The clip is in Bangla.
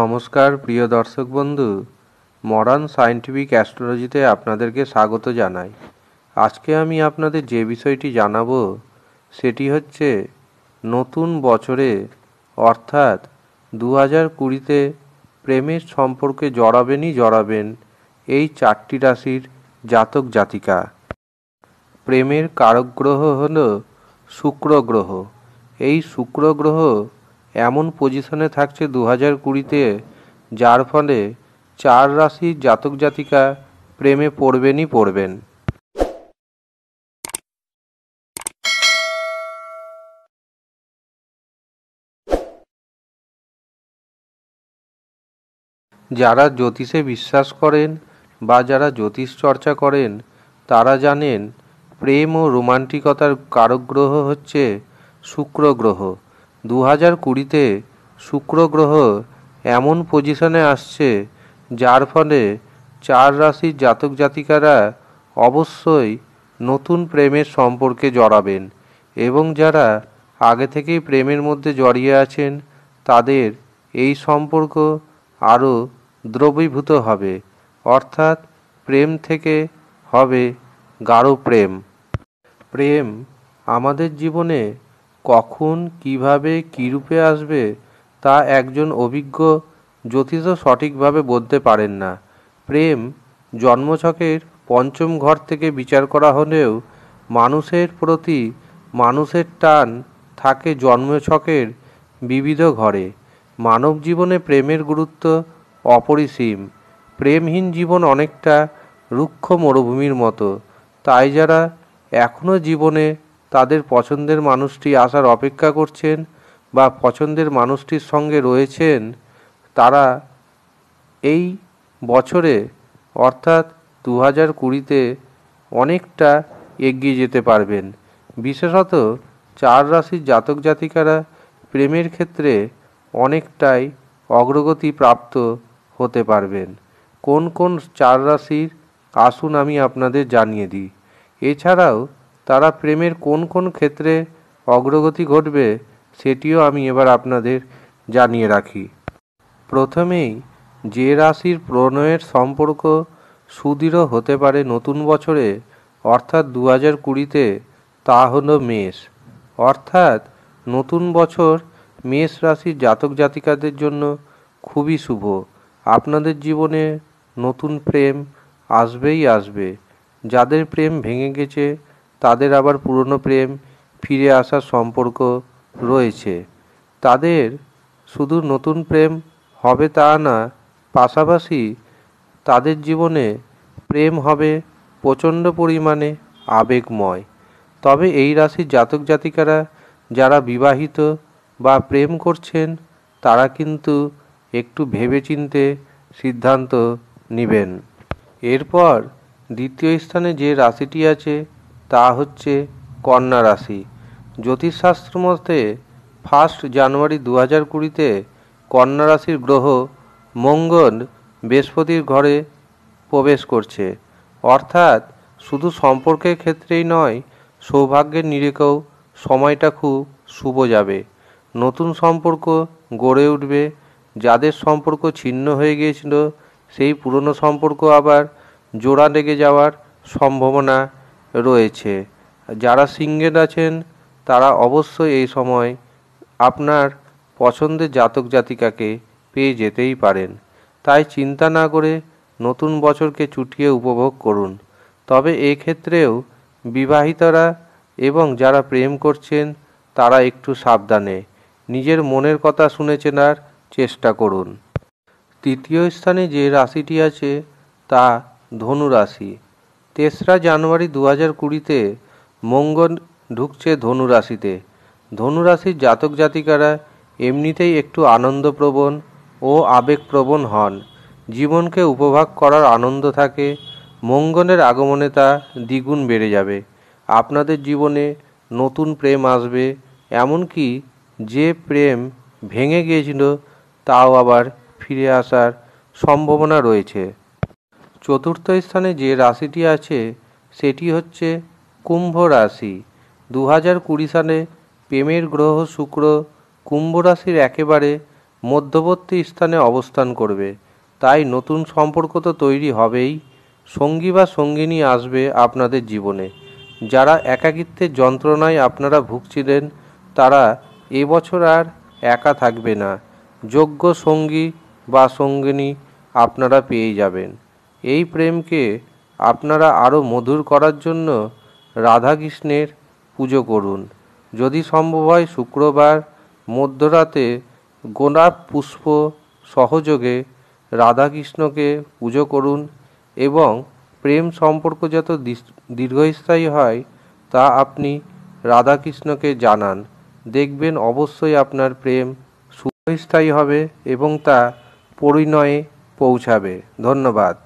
নমস্কার প্রিয় দর্শক বন্ধু মডার্ন সায়েন্টিফিক অ্যাস্ট্রোলজিতে আপনাদেরকে স্বাগত জানাই আজকে আমি আপনাদের যে বিষয়টি জানাবো সেটি হচ্ছে নতুন বছরে অর্থাৎ দু হাজার কুড়িতে প্রেমের সম্পর্কে জড়াবেনই জড়াবেন এই চারটি রাশির জাতক জাতিকা প্রেমের কারক গ্রহ হল শুক্র গ্রহ এই শুক্র গ্রহ এমন পজিশনে থাকছে দু হাজার কুড়িতে যার ফলে চার রাশির জাতক জাতিকা প্রেমে পড়বেনই পড়বেন যারা জ্যোতিষে বিশ্বাস করেন বা যারা জ্যোতিষ চর্চা করেন তারা জানেন প্রেম ও রোমান্টিকতার কারক গ্রহ হচ্ছে শুক্র গ্রহ দু হাজার কুড়িতে শুক্র গ্রহ এমন পজিশনে আসছে যার ফলে চার রাশির জাতক জাতিকারা অবশ্যই নতুন প্রেমের সম্পর্কে জড়াবেন এবং যারা আগে থেকেই প্রেমের মধ্যে জড়িয়ে আছেন তাদের এই সম্পর্ক আরও দ্রবীভূত হবে অর্থাৎ প্রেম থেকে হবে গাঢ় প্রেম প্রেম আমাদের জীবনে কখন কীভাবে কীরূপে আসবে তা একজন অভিজ্ঞ জ্যোতিষ সঠিকভাবে বলতে পারেন না প্রেম জন্মছকের পঞ্চম ঘর থেকে বিচার করা হলেও মানুষের প্রতি মানুষের টান থাকে জন্মছকের বিবিধ ঘরে মানব জীবনে প্রেমের গুরুত্ব অপরিসীম প্রেমহীন জীবন অনেকটা রুক্ষ মরুভূমির মতো তাই যারা এখনও জীবনে তাদের পছন্দের মানুষটি আসার অপেক্ষা করছেন বা পছন্দের মানুষটির সঙ্গে রয়েছেন তারা এই বছরে অর্থাৎ দু হাজার কুড়িতে অনেকটা এগিয়ে যেতে পারবেন বিশেষত চার রাশির জাতক জাতিকারা প্রেমের ক্ষেত্রে অনেকটাই অগ্রগতি প্রাপ্ত হতে পারবেন কোন কোন চার রাশির আসুন আমি আপনাদের জানিয়ে দিই এছাড়াও তারা প্রেমের কোন কোন ক্ষেত্রে অগ্রগতি ঘটবে সেটিও আমি এবার আপনাদের জানিয়ে রাখি প্রথমেই যে রাশির প্রণয়ের সম্পর্ক সুদৃঢ় হতে পারে নতুন বছরে অর্থাৎ দু হাজার কুড়িতে তা হল মেষ অর্থাৎ নতুন বছর মেষ রাশির জাতক জাতিকাদের জন্য খুবই শুভ আপনাদের জীবনে নতুন প্রেম আসবেই আসবে যাদের প্রেম ভেঙে গেছে তাদের আবার পুরনো প্রেম ফিরে আসার সম্পর্ক রয়েছে তাদের শুধু নতুন প্রেম হবে তা না পাশাপাশি তাদের জীবনে প্রেম হবে প্রচণ্ড পরিমাণে আবেগময় তবে এই রাশির জাতক জাতিকারা যারা বিবাহিত বা প্রেম করছেন তারা কিন্তু একটু ভেবেচিন্তে সিদ্ধান্ত নেবেন এরপর দ্বিতীয় স্থানে যে রাশিটি আছে তা হচ্ছে কন্যা রাশি জ্যোতিষশাস্ত্র মতে ফার্স্ট জানুয়ারি দু হাজার কুড়িতে কন্যা রাশির গ্রহ মঙ্গল বৃহস্পতির ঘরে প্রবেশ করছে অর্থাৎ শুধু সম্পর্কের ক্ষেত্রেই নয় সৌভাগ্যের নিরেখেও সময়টা খুব শুভ যাবে নতুন সম্পর্ক গড়ে উঠবে যাদের সম্পর্ক ছিন্ন হয়ে গিয়েছিল সেই পুরনো সম্পর্ক আবার জোড়া লেগে যাওয়ার সম্ভাবনা রয়েছে যারা সিঙ্গেল আছেন তারা অবশ্যই এই সময় আপনার পছন্দের জাতক জাতিকাকে পেয়ে যেতেই পারেন তাই চিন্তা না করে নতুন বছরকে চুটিয়ে উপভোগ করুন তবে ক্ষেত্রেও বিবাহিতরা এবং যারা প্রেম করছেন তারা একটু সাবধানে নিজের মনের কথা শুনে চেনার চেষ্টা করুন তৃতীয় স্থানে যে রাশিটি আছে তা ধনু রাশি তেসরা জানুয়ারি দু হাজার কুড়িতে মঙ্গল ঢুকছে ধনুরাশিতে ধনুরাশির জাতক জাতিকারা এমনিতেই একটু আনন্দপ্রবণ ও আবেগপ্রবণ হন জীবনকে উপভোগ করার আনন্দ থাকে মঙ্গলের আগমনে তা দ্বিগুণ বেড়ে যাবে আপনাদের জীবনে নতুন প্রেম আসবে এমনকি যে প্রেম ভেঙে গিয়েছিল তাও আবার ফিরে আসার সম্ভাবনা রয়েছে চতুর্থ স্থানে যে রাশিটি আছে সেটি হচ্ছে কুম্ভ রাশি দু হাজার কুড়ি সালে প্রেমের গ্রহ শুক্র কুম্ভ রাশির একেবারে মধ্যবর্তী স্থানে অবস্থান করবে তাই নতুন সম্পর্ক তো তৈরি হবেই সঙ্গী বা সঙ্গিনী আসবে আপনাদের জীবনে যারা একাকিত্বের যন্ত্রণায় আপনারা ভুগছিলেন তারা এবছর আর একা থাকবে না যোগ্য সঙ্গী বা সঙ্গিনী আপনারা পেয়ে যাবেন এই প্রেমকে আপনারা আরও মধুর করার জন্য রাধাকৃষ্ণের পুজো করুন যদি সম্ভব হয় শুক্রবার মধ্যরাতে গোলাপ পুষ্প সহযোগে রাধাকৃষ্ণকে পুজো করুন এবং প্রেম সম্পর্ক যত দীর্ঘস্থায়ী হয় তা আপনি রাধাকৃষ্ণকে জানান দেখবেন অবশ্যই আপনার প্রেম সুস্থায়ী হবে এবং তা পরিণয়ে পৌঁছাবে ধন্যবাদ